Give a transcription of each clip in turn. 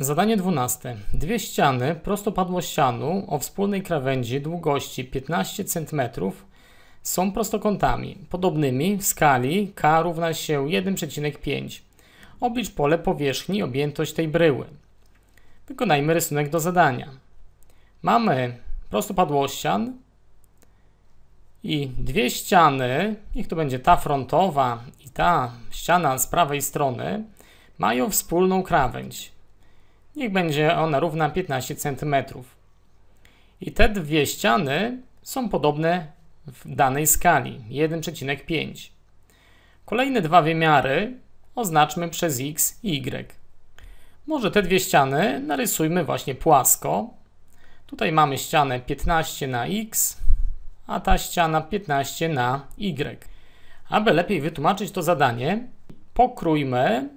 Zadanie 12. Dwie ściany prostopadłościanu o wspólnej krawędzi długości 15 cm są prostokątami podobnymi w skali k równa się 1,5. Oblicz pole powierzchni objętość tej bryły. Wykonajmy rysunek do zadania. Mamy prostopadłościan i dwie ściany, niech to będzie ta frontowa i ta ściana z prawej strony, mają wspólną krawędź. Niech będzie ona równa 15 cm. I te dwie ściany są podobne w danej skali 1,5. Kolejne dwa wymiary oznaczmy przez x i y. Może te dwie ściany narysujmy właśnie płasko. Tutaj mamy ścianę 15 na x, a ta ściana 15 na y. Aby lepiej wytłumaczyć to zadanie, pokrójmy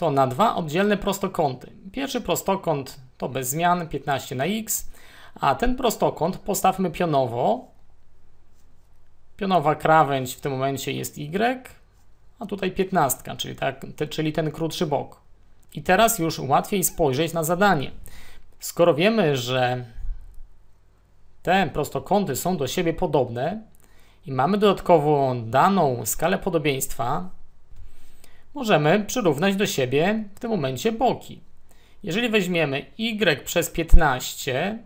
to na dwa oddzielne prostokąty. Pierwszy prostokąt to bez zmian 15 na x, a ten prostokąt postawmy pionowo. Pionowa krawędź w tym momencie jest y, a tutaj 15, czyli, tak, te, czyli ten krótszy bok. I teraz już łatwiej spojrzeć na zadanie. Skoro wiemy, że te prostokąty są do siebie podobne i mamy dodatkowo daną skalę podobieństwa, możemy przyrównać do siebie w tym momencie boki. Jeżeli weźmiemy y przez 15,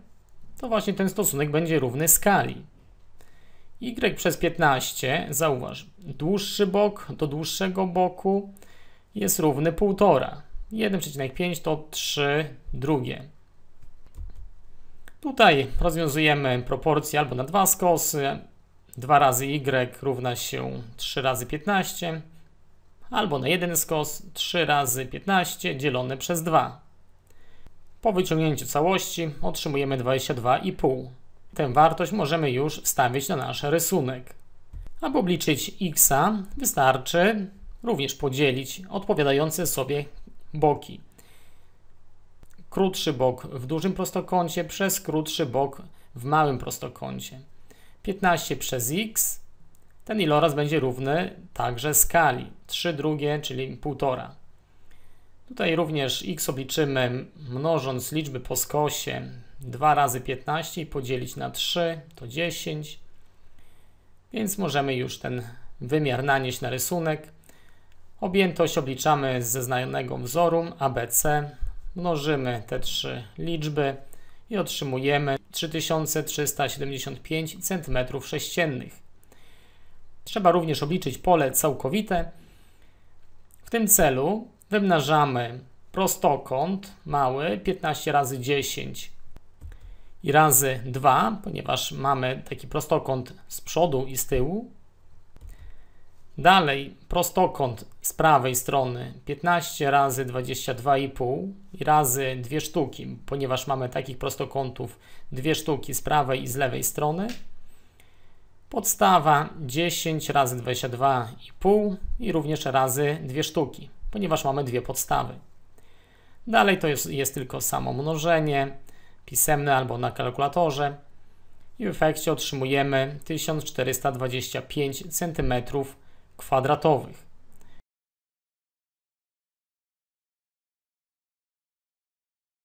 to właśnie ten stosunek będzie równy skali. y przez 15, zauważ, dłuższy bok do dłuższego boku jest równy 1,5. 1,5 to 3 drugie. Tutaj rozwiązujemy proporcje albo na dwa skosy. 2 razy y równa się 3 razy 15 albo na jeden skos 3 razy 15 dzielone przez 2. Po wyciągnięciu całości otrzymujemy 22,5. Tę wartość możemy już wstawić na nasz rysunek. Aby obliczyć x, wystarczy również podzielić odpowiadające sobie boki. Krótszy bok w dużym prostokącie przez krótszy bok w małym prostokącie. 15 przez x, ten iloraz będzie równy także skali. 3 drugie, czyli 1,5. Tutaj również x obliczymy mnożąc liczby po skosie 2 razy 15 i podzielić na 3 to 10. Więc możemy już ten wymiar nanieść na rysunek. Objętość obliczamy ze znajomego wzoru ABC. Mnożymy te trzy liczby i otrzymujemy 3375 cm3. Trzeba również obliczyć pole całkowite. W tym celu wymnażamy prostokąt mały 15 razy 10 i razy 2, ponieważ mamy taki prostokąt z przodu i z tyłu. Dalej prostokąt z prawej strony 15 razy 22,5 i razy 2 sztuki, ponieważ mamy takich prostokątów dwie sztuki z prawej i z lewej strony. Podstawa 10 razy 22,5 i również razy dwie sztuki, ponieważ mamy dwie podstawy. Dalej to jest, jest tylko samo mnożenie pisemne albo na kalkulatorze i w efekcie otrzymujemy 1425 cm kwadratowych.